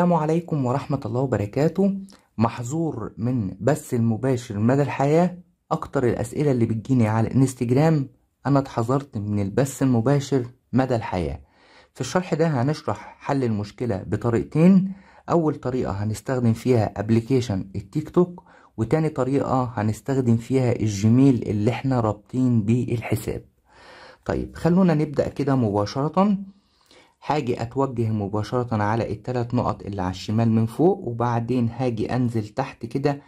السلام عليكم ورحمة الله وبركاته محظور من بث المباشر مدى الحياة أكتر الأسئلة اللي بتجيني على الانستجرام أنا اتحذرت من البث المباشر مدى الحياة في الشرح ده هنشرح حل المشكلة بطريقتين أول طريقة هنستخدم فيها أبليكيشن التيك توك وتاني طريقة هنستخدم فيها الجيميل اللي احنا رابطين بيه الحساب طيب خلونا نبدأ كده مباشرة هاجي اتوجه مباشرة على التلات نقط اللي على الشمال من فوق وبعدين هاجي انزل تحت كده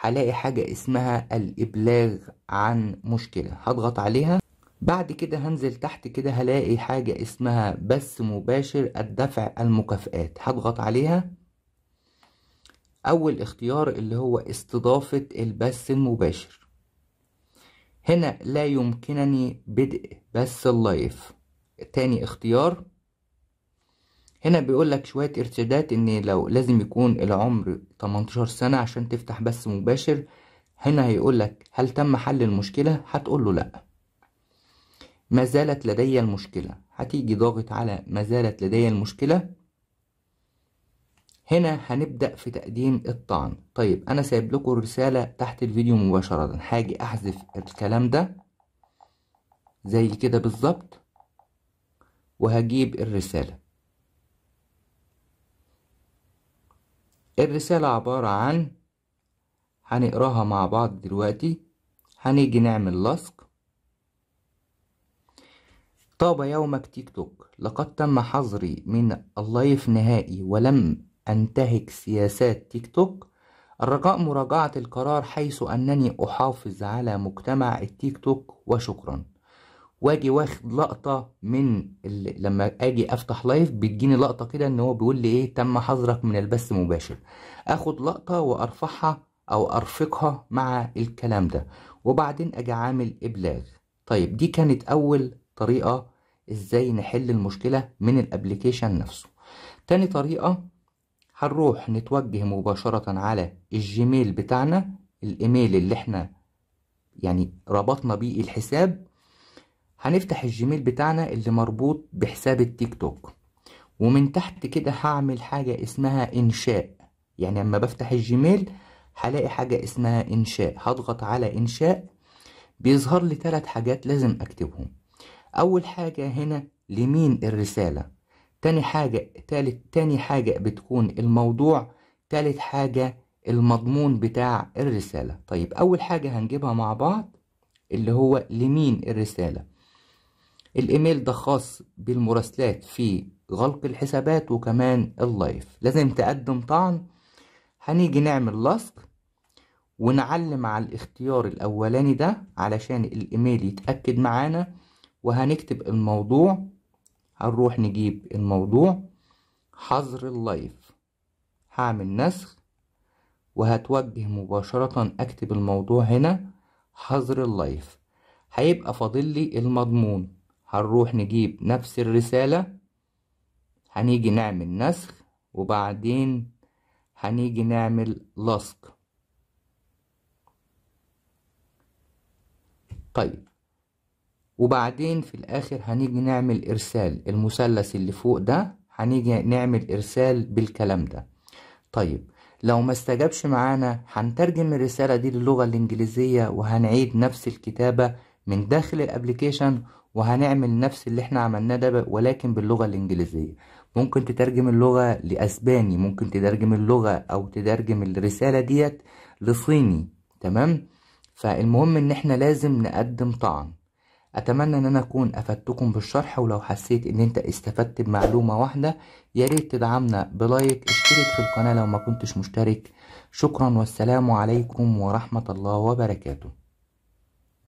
هلاقي حاجة اسمها الابلاغ عن مشكلة هضغط عليها بعد كده هنزل تحت كده هلاقي حاجة اسمها بث مباشر الدفع المكافآت هضغط عليها اول اختيار اللي هو استضافة البث المباشر هنا لا يمكنني بدء بث اللايف تاني اختيار هنا بيقول لك شوية ارشادات ان لو لازم يكون العمر 18 سنة عشان تفتح بث مباشر هنا هيقول لك هل تم حل المشكلة هتقول له لا ما زالت لدي المشكلة هتيجي ضاغط على ما زالت لدي المشكلة هنا هنبدأ في تقديم الطعن طيب أنا سايب لكم الرسالة تحت الفيديو مباشرة هاجي أحذف الكلام ده زي كده بالظبط وهجيب الرسالة الرسالة عبارة عن هنقراها مع بعض دلوقتي هنيجي نعمل لصق طاب يومك تيك توك لقد تم حظري من اللايف نهائي ولم أنتهك سياسات تيك توك الرجاء مراجعة القرار حيث أنني أحافظ على مجتمع التيك توك وشكراً واجي واخد لقطه من ال... لما اجي افتح لايف بتجيني لقطه كده ان هو بيقول لي ايه تم حظرك من البث مباشر اخد لقطه وارفعها او ارفقها مع الكلام ده وبعدين اجي عامل ابلاغ طيب دي كانت اول طريقه ازاي نحل المشكله من الابليكيشن نفسه تاني طريقه هنروح نتوجه مباشره على الجيميل بتاعنا الايميل اللي احنا يعني ربطنا بيه الحساب هنفتح الجيميل بتاعنا اللي مربوط بحساب التيك توك ومن تحت كده هعمل حاجة اسمها إنشاء يعني اما بفتح الجيميل هلاقي حاجة اسمها إنشاء هضغط على إنشاء بيظهر لي تلات حاجات لازم أكتبهم أول حاجة هنا لمين الرسالة تاني حاجة تالت تاني حاجة بتكون الموضوع تالت حاجة المضمون بتاع الرسالة طيب أول حاجة هنجيبها مع بعض اللي هو لمين الرسالة الايميل ده خاص بالمراسلات في غلق الحسابات وكمان اللايف لازم تقدم طعن هنيجي نعمل لصق ونعلم على الاختيار الاولاني ده علشان الايميل يتاكد معانا وهنكتب الموضوع هنروح نجيب الموضوع حظر اللايف هعمل نسخ وهتوجه مباشرة اكتب الموضوع هنا حظر اللايف هيبقى فاضل لي المضمون هنروح نجيب نفس الرسالة هنيجي نعمل نسخ وبعدين هنيجي نعمل لصق طيب وبعدين في الاخر هنيجي نعمل ارسال المثلث اللي فوق ده هنيجي نعمل ارسال بالكلام ده طيب لو ما استجابش معانا هنترجم الرسالة دي للغة الانجليزية وهنعيد نفس الكتابة من داخل الابليكيشن وهنعمل نفس اللي احنا عملناه ده ولكن باللغة الإنجليزية ممكن تترجم اللغة لأسباني ممكن تترجم اللغة أو تترجم الرسالة ديت لصيني تمام فالمهم إن احنا لازم نقدم طعم أتمنى إن أنا أكون أفدتكم بالشرح ولو حسيت إن أنت استفدت بمعلومة واحدة يا ريت تدعمنا بلايك اشترك في القناة لو ما كنتش مشترك شكرا والسلام عليكم ورحمة الله وبركاته